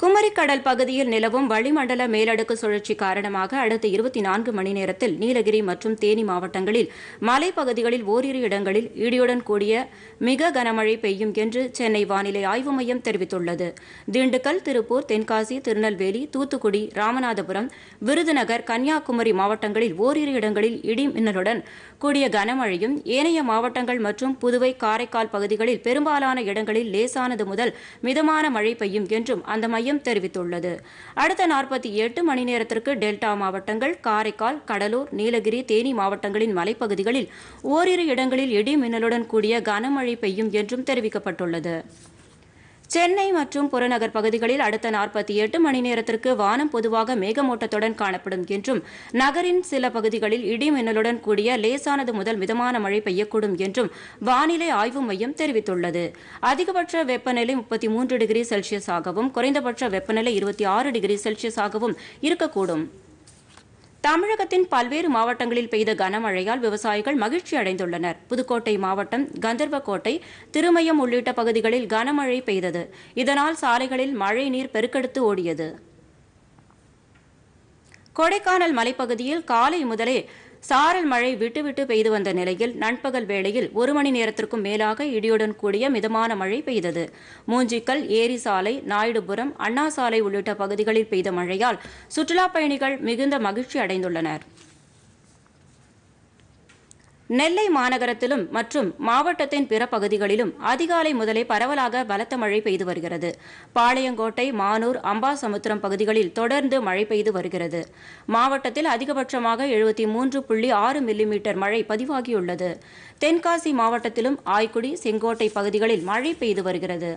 குமரிக்கடல் பகுதியில் நிலவும் வளிமண்டல மேலடுக்கு சுழற்சி காரணமாக அடுத்த இருபத்தி நான்கு மணி நேரத்தில் நீலகிரி மற்றும் தேனி மாவட்டங்களில் மலைப்பகுதிகளில் ஓரிரு இடங்களில் இடியுடன் கூடிய மிக கனமழை பெய்யும் என்று சென்னை வானிலை ஆய்வு மையம் தெரிவித்துள்ளது திண்டுக்கல் திருப்பூர் தென்காசி திருநெல்வேலி தூத்துக்குடி ராமநாதபுரம் விருதுநகர் கன்னியாகுமரி மாவட்டங்களில் ஓரிரு இடங்களில் இடி மின்னலுடன் கூடிய கனமழையும் ஏனைய மாவட்டங்கள் மற்றும் புதுவை காரைக்கால் பகுதிகளில் பெரும்பாலான இடங்களில் லேசானது முதல் மிதமான மழை பெய்யும் என்றும் அந்த மையம் மையம் தெரிவித்துள்ளது அடுத்த நாற்பத்தி எட்டு மணி நேரத்திற்கு டெல்டா மாவட்டங்கள் காரைக்கால் கடலூர் நீலகிரி தேனி மாவட்டங்களின் மலைப்பகுதிகளில் ஓரிரு இடங்களில் இடி மின்னலுடன் கூடிய கனமழை பெய்யும் என்றும் தெரிவிக்கப்பட்டுள்ளது சென்னை மற்றும் புறநகர் பகுதிகளில் அடுத்த நாற்பத்தி எட்டு மணி நேரத்திற்கு வானம் பொதுவாக மேகமூட்டத்துடன் காணப்படும் என்றும் நகரின் சில பகுதிகளில் இடி மின்னலுடன் கூடிய லேசானது முதல் மிதமான மழை பெய்யக்கூடும் என்றும் வானிலை ஆய்வு மையம் தெரிவித்துள்ளது அதிகபட்ச வெப்பநிலை முப்பத்தி மூன்று டிகிரி செல்சியஸாகவும் குறைந்தபட்ச வெப்பநிலை இருபத்தி ஆறு டிகிரி செல்சியஸாகவும் இருக்கக்கூடும் தமிழகத்தின் பல்வேறு மாவட்டங்களில் பெய்த கனமழையால் விவசாயிகள் மகிழ்ச்சி அடைந்துள்ளனர் புதுக்கோட்டை மாவட்டம் கந்தர்வக்கோட்டை திருமயம் உள்ளிட்ட பகுதிகளில் கனமழை பெய்தது இதனால் சாலைகளில் மழை நீர் பெருக்கெடுத்து ஓடியது கொடைக்கானல் மலைப்பகுதியில் காலை முதலே சாரல் மழை விட்டுவிட்டு பெய்து வந்த நிலையில் நண்பகல் வேளையில் ஒரு மணி நேரத்திற்கும் மேலாக இடியுடன் கூடிய மிதமான மழை பெய்தது மூஞ்சிக்கல் ஏரி சாலை நாயுடுபுரம் அண்ணா சாலை உள்ளிட்ட பகுதிகளில் பெய்த மழையால் சுற்றுலாப் பயணிகள் மிகுந்த மகிழ்ச்சி அடைந்துள்ளனர் நெல்லை மாநகரத்திலும் மற்றும் மாவட்டத்தின் பிற பகுதிகளிலும் அதிகாலை முதலே பரவலாக பலத்த மழை பெய்து வருகிறது பாளையங்கோட்டை மானூர் அம்பாசமுத்திரம் பகுதிகளில் தொடர்ந்து மழை பெய்து வருகிறது மாவட்டத்தில் அதிகபட்சமாக எழுபத்தி மூன்று புள்ளி ஆறு மில்லிமீட்டர் மழை பதிவாகியுள்ளது தென்காசி மாவட்டத்திலும் ஆய்க்குடி செங்கோட்டை பகுதிகளில் மழை பெய்து வருகிறது